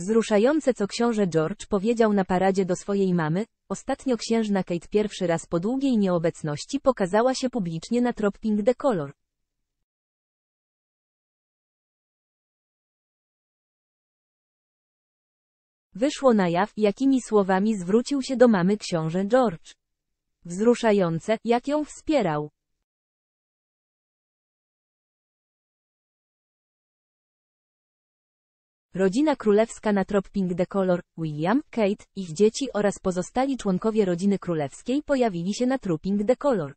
Wzruszające co książę George powiedział na paradzie do swojej mamy, ostatnio księżna Kate pierwszy raz po długiej nieobecności pokazała się publicznie na trop Pink the Color. Wyszło na jaw, jakimi słowami zwrócił się do mamy książę George. Wzruszające, jak ją wspierał. Rodzina królewska na Tropping de Color, William, Kate, ich dzieci oraz pozostali członkowie rodziny królewskiej pojawili się na Tropping de Color.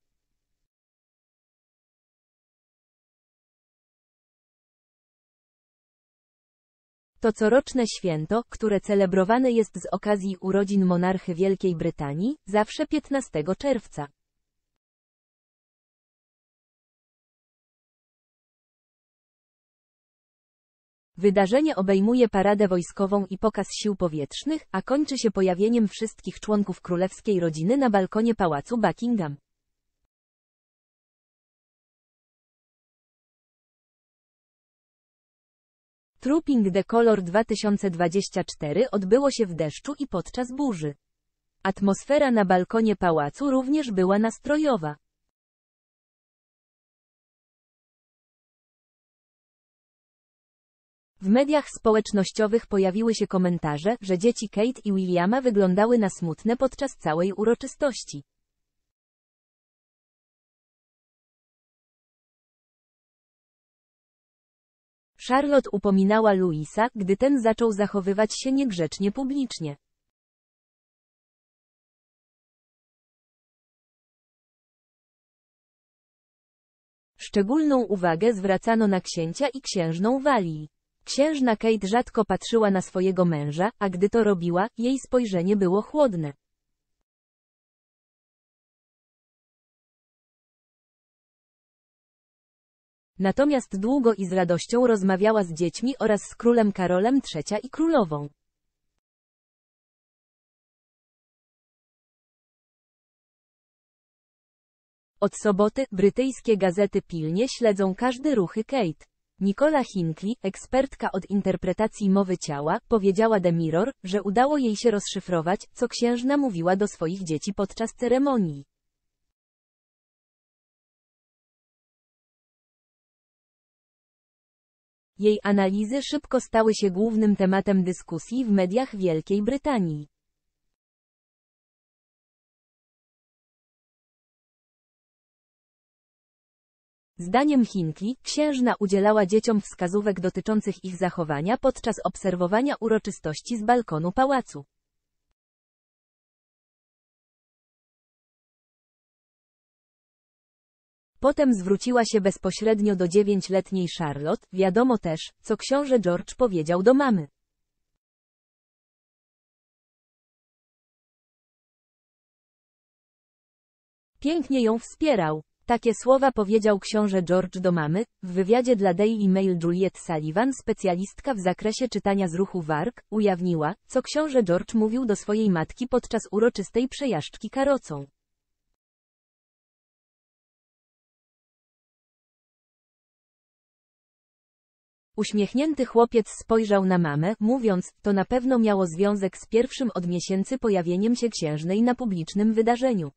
To coroczne święto, które celebrowane jest z okazji urodzin monarchy Wielkiej Brytanii, zawsze 15 czerwca. Wydarzenie obejmuje paradę wojskową i pokaz sił powietrznych, a kończy się pojawieniem wszystkich członków królewskiej rodziny na balkonie pałacu Buckingham. Trooping the Color 2024 odbyło się w deszczu i podczas burzy. Atmosfera na balkonie pałacu również była nastrojowa. W mediach społecznościowych pojawiły się komentarze, że dzieci Kate i Williama wyglądały na smutne podczas całej uroczystości. Charlotte upominała Louisa, gdy ten zaczął zachowywać się niegrzecznie publicznie. Szczególną uwagę zwracano na księcia i księżną Walii. Księżna Kate rzadko patrzyła na swojego męża, a gdy to robiła, jej spojrzenie było chłodne. Natomiast długo i z radością rozmawiała z dziećmi oraz z królem Karolem III i królową. Od soboty brytyjskie gazety pilnie śledzą każdy ruchy Kate. Nicola Hinckley, ekspertka od interpretacji mowy ciała, powiedziała The Mirror, że udało jej się rozszyfrować, co księżna mówiła do swoich dzieci podczas ceremonii. Jej analizy szybko stały się głównym tematem dyskusji w mediach Wielkiej Brytanii. Zdaniem Hinckley, księżna udzielała dzieciom wskazówek dotyczących ich zachowania podczas obserwowania uroczystości z balkonu pałacu. Potem zwróciła się bezpośrednio do dziewięćletniej Charlotte, wiadomo też, co książę George powiedział do mamy. Pięknie ją wspierał. Takie słowa powiedział książę George do mamy, w wywiadzie dla Daily Mail Juliet Sullivan, specjalistka w zakresie czytania z ruchu warg, ujawniła, co książę George mówił do swojej matki podczas uroczystej przejażdżki karocą. Uśmiechnięty chłopiec spojrzał na mamę, mówiąc, to na pewno miało związek z pierwszym od miesięcy pojawieniem się księżnej na publicznym wydarzeniu.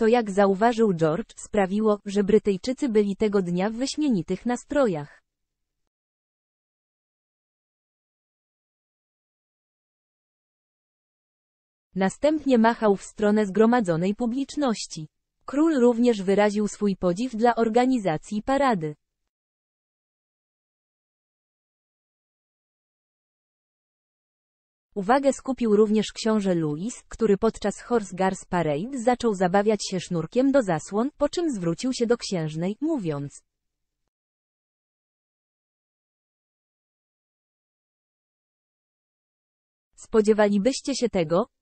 To jak zauważył George, sprawiło, że Brytyjczycy byli tego dnia w wyśmienitych nastrojach. Następnie machał w stronę zgromadzonej publiczności. Król również wyraził swój podziw dla organizacji parady. Uwagę skupił również książę Louis, który podczas Horse Guards Parade zaczął zabawiać się sznurkiem do zasłon, po czym zwrócił się do księżnej, mówiąc Spodziewalibyście się tego,